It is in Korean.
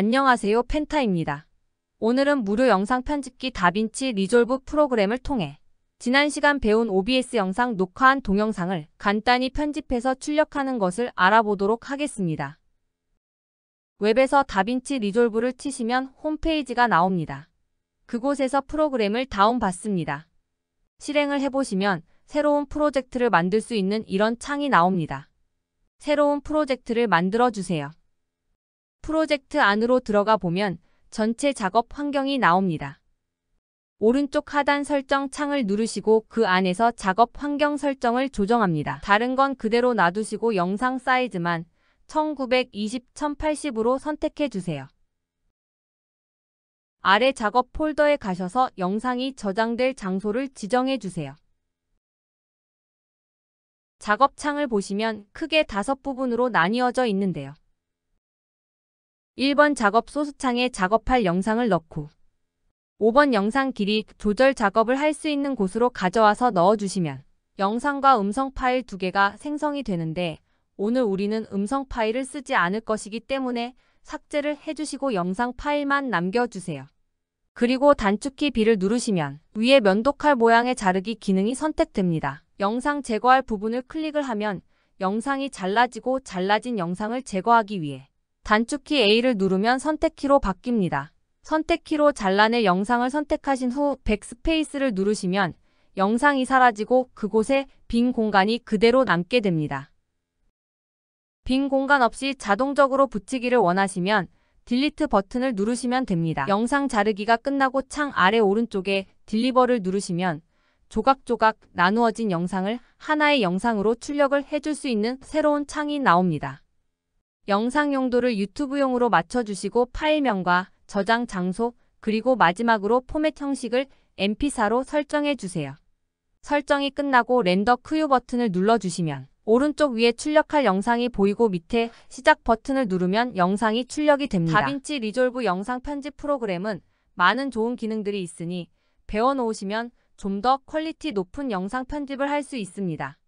안녕하세요 펜타입니다. 오늘은 무료 영상 편집기 다빈치 리졸브 프로그램을 통해 지난 시간 배운 OBS 영상 녹화한 동영상을 간단히 편집해서 출력하는 것을 알아보도록 하겠습니다. 웹에서 다빈치 리졸브를 치시면 홈페이지가 나옵니다. 그곳에서 프로그램을 다운받습니다. 실행을 해보시면 새로운 프로젝트를 만들 수 있는 이런 창이 나옵니다. 새로운 프로젝트를 만들어주세요. 프로젝트 안으로 들어가 보면 전체 작업 환경이 나옵니다. 오른쪽 하단 설정 창을 누르시고 그 안에서 작업 환경 설정을 조정합니다. 다른 건 그대로 놔두시고 영상 사이즈만 1 9 2 0 1 0 8 0으로 선택해주세요. 아래 작업 폴더에 가셔서 영상이 저장될 장소를 지정해주세요. 작업창을 보시면 크게 다섯 부분으로 나뉘어져 있는데요. 1번 작업 소수창에 작업할 영상을 넣고 5번 영상 길이 조절 작업을 할 수 있는 곳으로 가져와서 넣어주시면 영상과 음성 파일 두 개가 생성이 되는데 오늘 우리는 음성 파일을 쓰지 않을 것이기 때문에 삭제를 해주시고 영상 파일만 남겨주세요. 그리고 단축키 B를 누르시면 위에 면도칼 모양의 자르기 기능이 선택됩니다. 영상 제거할 부분을 클릭을 하면 영상이 잘라지고 잘라진 영상을 제거하기 위해 단축키 A를 누르면 선택키로 바뀝니다. 선택키로 잘라낼 영상을 선택하신 후 백스페이스를 누르시면 영상이 사라지고 그곳에 빈 공간이 그대로 남게 됩니다. 빈 공간 없이 자동적으로 붙이기를 원하시면 딜리트 버튼을 누르시면 됩니다. 영상 자르기가 끝나고 창 아래 오른쪽에 딜리버를 누르시면 조각조각 나누어진 영상을 하나의 영상으로 출력을 해줄 수 있는 새로운 창이 나옵니다. 영상 용도를 유튜브용으로 맞춰주시고 파일명과 저장 장소 그리고 마지막으로 포맷 형식을 mp4로 설정해 주세요. 설정이 끝나고 렌더 큐 버튼을 눌러주시면 오른쪽 위에 출력할 영상이 보이고 밑에 시작 버튼을 누르면 영상이 출력이 됩니다. 다빈치 리졸브 영상 편집 프로그램은 많은 좋은 기능들이 있으니 배워놓으시면 좀 더 퀄리티 높은 영상 편집을 할 수 있습니다.